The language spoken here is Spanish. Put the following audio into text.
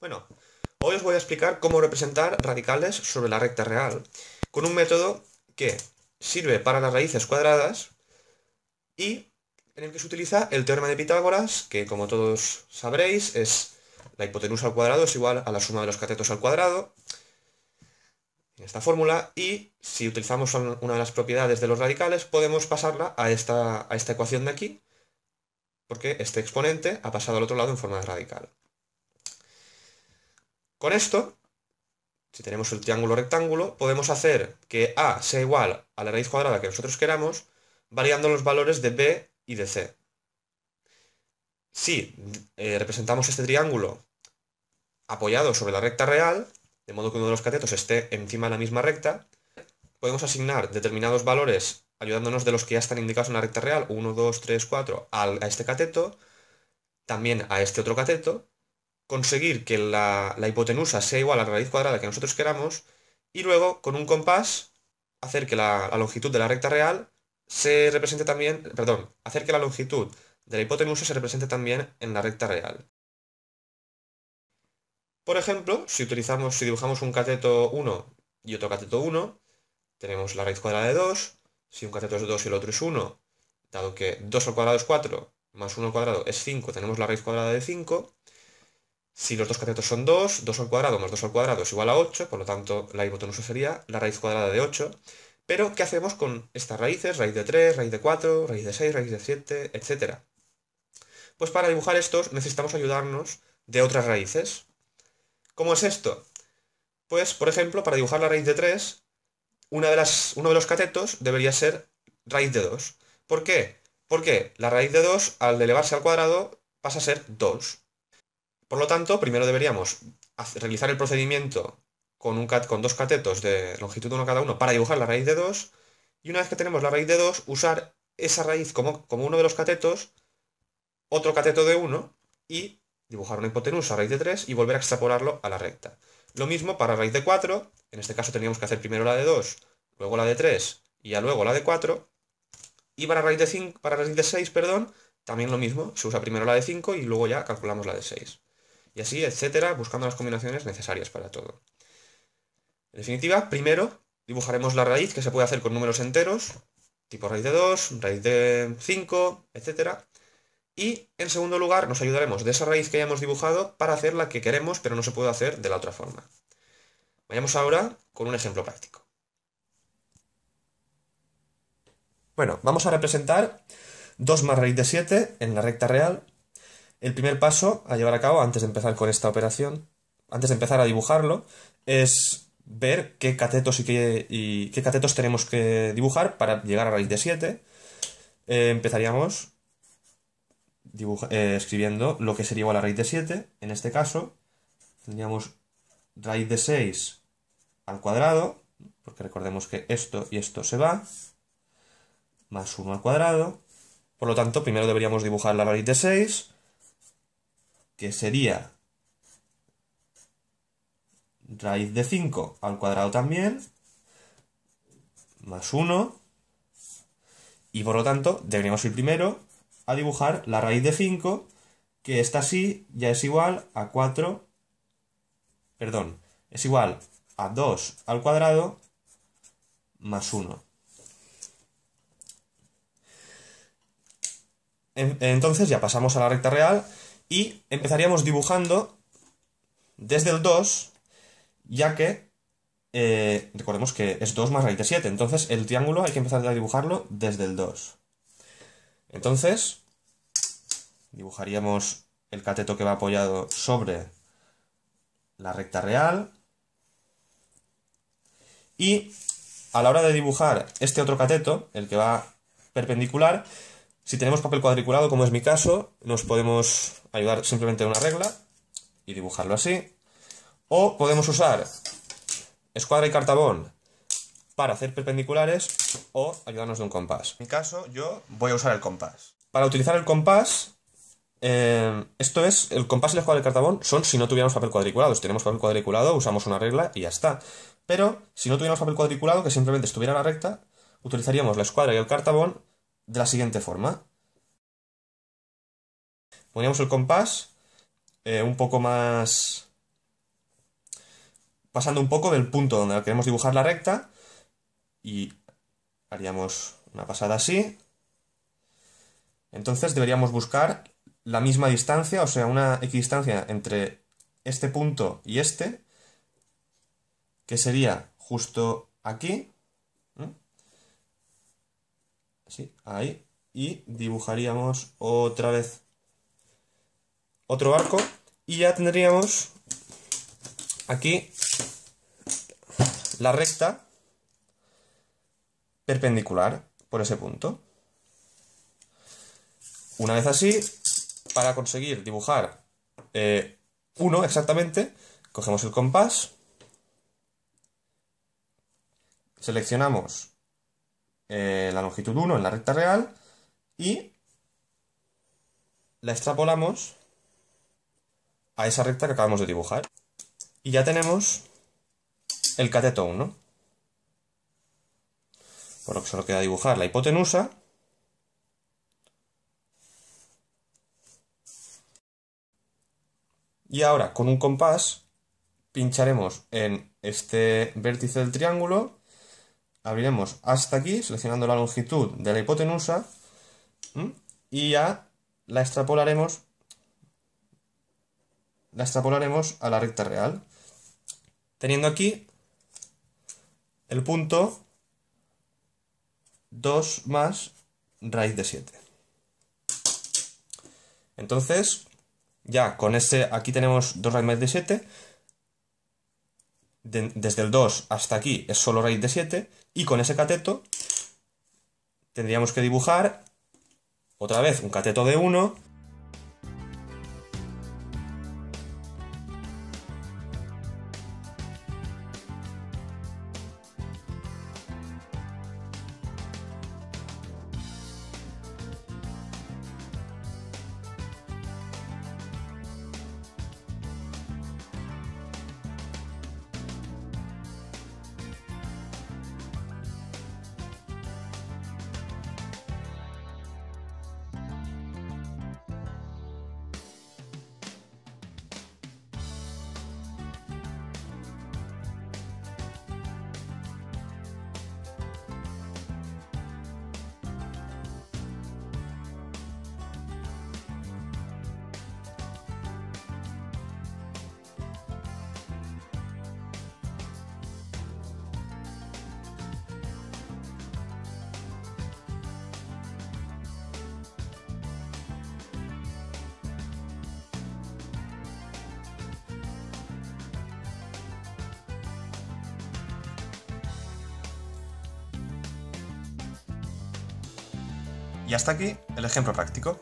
Bueno, hoy os voy a explicar cómo representar radicales sobre la recta real, con un método que sirve para las raíces cuadradas y en el que se utiliza el teorema de Pitágoras, que como todos sabréis es la hipotenusa al cuadrado es igual a la suma de los catetos al cuadrado, en esta fórmula, y si utilizamos una de las propiedades de los radicales, podemos pasarla a esta, a esta ecuación de aquí, porque este exponente ha pasado al otro lado en forma de radical. Con esto, si tenemos el triángulo rectángulo, podemos hacer que A sea igual a la raíz cuadrada que nosotros queramos, variando los valores de B y de C. Si eh, representamos este triángulo apoyado sobre la recta real, de modo que uno de los catetos esté encima de la misma recta, podemos asignar determinados valores ayudándonos de los que ya están indicados en la recta real, 1, 2, 3, 4, a este cateto, también a este otro cateto, conseguir que la, hipotenusa sea igual a la raíz cuadrada que nosotros queramos y luego con un compás hacer que la, longitud de la recta real se represente también, perdón, hacer que la longitud de la hipotenusa se represente también en la recta real. Por ejemplo, si utilizamos, si dibujamos un cateto 1 y otro cateto 1, tenemos la raíz cuadrada de 2, si un cateto es 2 y el otro es 1, dado que 2 al cuadrado es 4, más 1 al cuadrado es 5, tenemos la raíz cuadrada de 5, si los dos catetos son 2, 2 al cuadrado más 2 al cuadrado es igual a 8, por lo tanto la hipotenusa sería la raíz cuadrada de 8. Pero, ¿qué hacemos con estas raíces? Raíz de 3, raíz de 4, raíz de 6, raíz de 7, etc. Pues para dibujar estos necesitamos ayudarnos de otras raíces. ¿Cómo es esto? Pues, por ejemplo, para dibujar la raíz de 3, una de las, uno de los catetos debería ser raíz de 2. ¿Por qué? Porque la raíz de 2, al elevarse al cuadrado, pasa a ser 2. Por lo tanto, primero deberíamos realizar el procedimiento con, un cat con dos catetos de longitud 1 cada uno para dibujar la raíz de 2 y una vez que tenemos la raíz de 2, usar esa raíz como, como uno de los catetos, otro cateto de 1 y dibujar una hipotenusa raíz de 3 y volver a extrapolarlo a la recta. Lo mismo para raíz de 4, en este caso teníamos que hacer primero la de 2, luego la de 3 y ya luego la de 4. Y para raíz de, 5, para raíz de 6, perdón, también lo mismo, se usa primero la de 5 y luego ya calculamos la de 6 y así, etcétera, buscando las combinaciones necesarias para todo. En definitiva, primero dibujaremos la raíz que se puede hacer con números enteros, tipo raíz de 2, raíz de 5, etcétera. Y en segundo lugar, nos ayudaremos de esa raíz que hayamos dibujado para hacer la que queremos, pero no se puede hacer de la otra forma. Vayamos ahora con un ejemplo práctico. Bueno, vamos a representar 2 más raíz de 7 en la recta real el primer paso a llevar a cabo antes de empezar con esta operación, antes de empezar a dibujarlo, es ver qué catetos y qué, y qué catetos tenemos que dibujar para llegar a raíz de 7. Eh, empezaríamos eh, escribiendo lo que sería igual a raíz de 7. En este caso, tendríamos raíz de 6 al cuadrado, porque recordemos que esto y esto se va, más 1 al cuadrado. Por lo tanto, primero deberíamos dibujar la raíz de 6 que sería raíz de 5 al cuadrado también, más 1, y por lo tanto deberíamos ir primero a dibujar la raíz de 5, que esta sí ya es igual a 4, perdón, es igual a 2 al cuadrado más 1. Entonces ya pasamos a la recta real y empezaríamos dibujando desde el 2, ya que eh, recordemos que es 2 más raíz de 7, entonces el triángulo hay que empezar a dibujarlo desde el 2. Entonces, dibujaríamos el cateto que va apoyado sobre la recta real. Y a la hora de dibujar este otro cateto, el que va perpendicular, si tenemos papel cuadriculado, como es mi caso, nos podemos ayudar simplemente una regla y dibujarlo así. O podemos usar escuadra y cartabón para hacer perpendiculares o ayudarnos de un compás. En mi caso, yo voy a usar el compás. Para utilizar el compás, eh, esto es, el compás y la escuadra y cartabón son si no tuviéramos papel cuadriculado. Si tenemos papel cuadriculado, usamos una regla y ya está. Pero si no tuviéramos papel cuadriculado, que simplemente estuviera la recta, utilizaríamos la escuadra y el cartabón de la siguiente forma. Poníamos el compás eh, un poco más... pasando un poco del punto donde queremos dibujar la recta y haríamos una pasada así. Entonces deberíamos buscar la misma distancia, o sea, una equidistancia entre este punto y este, que sería justo aquí, así, ahí, y dibujaríamos otra vez otro arco y ya tendríamos aquí la recta perpendicular por ese punto. Una vez así, para conseguir dibujar eh, uno exactamente, cogemos el compás, seleccionamos eh, la longitud 1 en la recta real y la extrapolamos a esa recta que acabamos de dibujar. Y ya tenemos el cateto 1. Por lo que solo queda dibujar la hipotenusa. Y ahora, con un compás, pincharemos en este vértice del triángulo, abriremos hasta aquí, seleccionando la longitud de la hipotenusa, y ya la extrapolaremos la extrapolaremos a la recta real, teniendo aquí el punto 2 más raíz de 7. Entonces, ya con este, aquí tenemos 2 raíz de 7, desde el 2 hasta aquí es solo raíz de 7, y con ese cateto tendríamos que dibujar otra vez un cateto de 1 Y hasta aquí el ejemplo práctico.